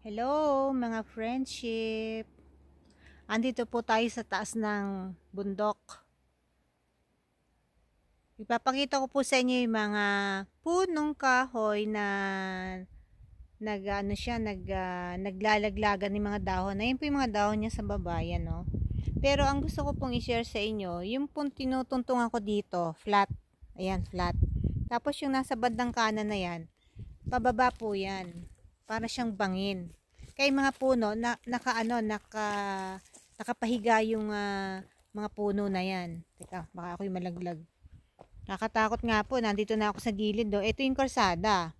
Hello mga friendship. Andito po tayo sa taas ng bundok. Ipapakita ko po sa inyo yung mga punong kahoy na nag ano siya nag uh, naglalaglagan ng mga dahon. Ayun po yung mga dahon niya sa baba yan no. Oh. Pero ang gusto ko pong i-share sa inyo, yung pong tinutuntungan ko dito, flat. Ayan, flat. Tapos yung nasa bandang kanan na yan, pababa po yan para siyang bangin kay mga puno na, nakaano naka nakapahiga yung uh, mga puno na yan teka baka ako yung malaglag nakatakot nga po nandito na ako sa gilid do oh. ito yung korsada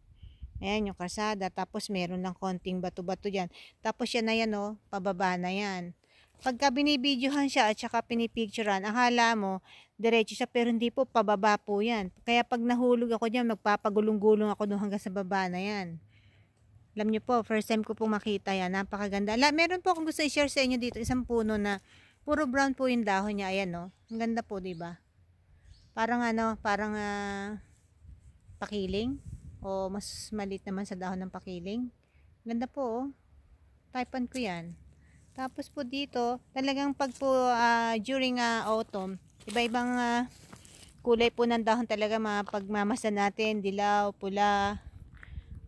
ayan yung korsada tapos meron lang konting bato-bato diyan tapos yan na yan oh pababa na yan pagka binibidyohan siya at saka pinipicturean, akala mo, diretso siya, pero hindi po, pababa po yan. Kaya pag nahulog ako dyan, magpapagulong-gulong ako doon hanggang sa baba na yan. Alam nyo po, first time ko pong makita yan. Napakaganda. Ala, meron po akong gusto i-share sa inyo dito. Isang puno na puro brown po yung dahon niya. Ayan, no? Oh. Ang ganda po, di ba? Parang ano, parang uh, pakiling. O mas malit naman sa dahon ng pakiling. Ganda po, oh. Typan ko yan. Tapos po dito, talagang pag po uh, during uh, autumn, iba-ibang uh, kulay po ng dahon talaga pagmamasa natin, dilaw, pula,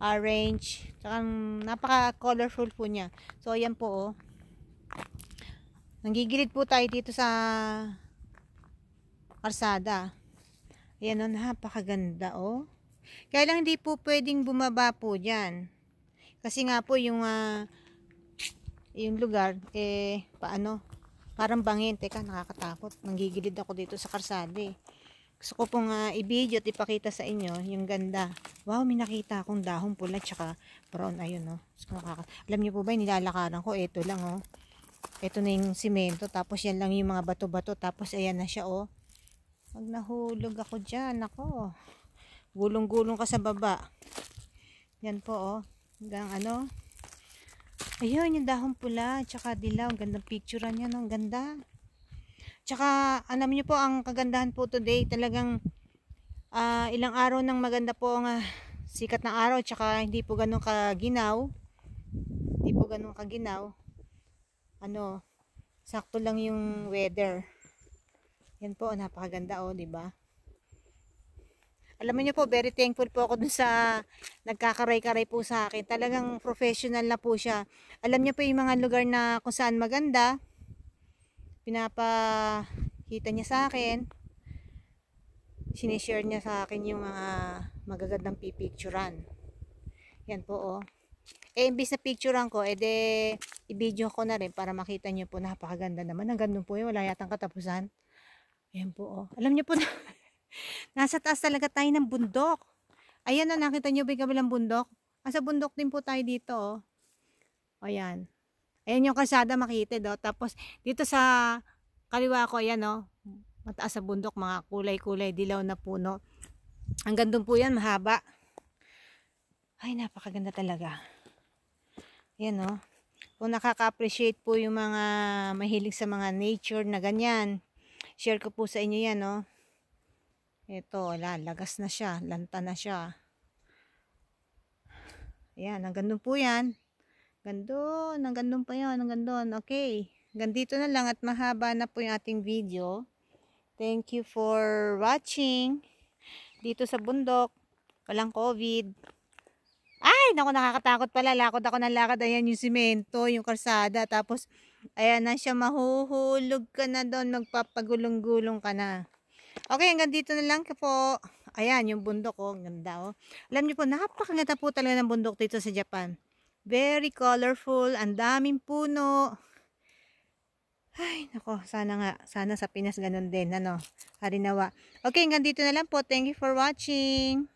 orange. Ah, Tsaka napaka-colorful po niya. So, ayan po, oh. Nanggigilid po tayo dito sa karsada. Ayan, oh, napakaganda, oh. Kaya lang hindi po pwedeng bumaba po dyan. Kasi nga po, yung, uh, yung lugar, eh, paano? Parang bangin. Teka, nakakatakot. Nanggigilid ako dito sa karsada, eh gusto ko pong uh, i-video at ipakita sa inyo yung ganda. Wow, may nakita akong dahon pula tsaka brown. Ayun, no. Oh. Alam niyo po ba, nilalakaran ko. Ito lang, oh. Ito na yung simento. Tapos yan lang yung mga bato-bato. Tapos ayan na siya, oh. Pag nahulog ako dyan, ako. Gulong-gulong ka sa baba. Yan po, oh. Hanggang ano. Ayun, yung dahon pula. Tsaka dilaw. Ang gandang picture niya, no. Ang ganda. Tsaka alam niyo po ang kagandahan po today talagang uh, ilang araw nang maganda po ang uh, sikat ng araw tsaka hindi po ganun kaginaw. Hindi po ganun kaginaw. Ano, sakto lang yung weather. Yan po, napakaganda oh, di ba? Alam niyo po, very thankful po ako dun sa nagkakaray-karay po sa akin. Talagang professional na po siya. Alam niyo po yung mga lugar na kung saan maganda pinapakita niya sa akin sinishare niya sa akin yung mga magagandang pipicturan yan po oh eh imbis na picturean ko eh ede i-video ko na rin para makita niyo po napakaganda naman ang ganda po yun wala yatang katapusan yan po oh alam niyo po na, nasa taas talaga tayo ng bundok ayan na oh, nakita niyo ba yung bundok asa bundok din po tayo dito oh. O yan. Ayan yung kalsada makitid do. Tapos dito sa kaliwa ko ayan no. Oh, mataas sa bundok mga kulay-kulay dilaw na puno. Ang gandong po yan, mahaba. Ay, napakaganda talaga. Ayan no. Oh. Kung nakaka-appreciate po yung mga mahilig sa mga nature na ganyan, share ko po sa inyo yan no. Oh. Ito, wala, lagas na siya, lanta na siya. Ayan, ang gandong po yan. Gandun, ang gandun pa yun, ang gandun. Okay, gandito na lang at mahaba na po yung ating video. Thank you for watching. Dito sa bundok, walang COVID. Ay, naku, nakakatakot pala. Lakod ako ng lakad. Ayan yung simento, yung kalsada. Tapos, ayan na siya. Mahuhulog ka na doon. Magpapagulong-gulong ka na. Okay, hanggang dito na lang ka po. Ayan, yung bundok Oh, ganda, oh. Alam niyo po, napakaganda po talaga ng bundok dito sa Japan. Very colorful. Ang daming puno. Ay, nako. Sana nga. Sana sa Pinas ganun din. Ano? Harinawa. Okay, hanggang dito na lang po. Thank you for watching.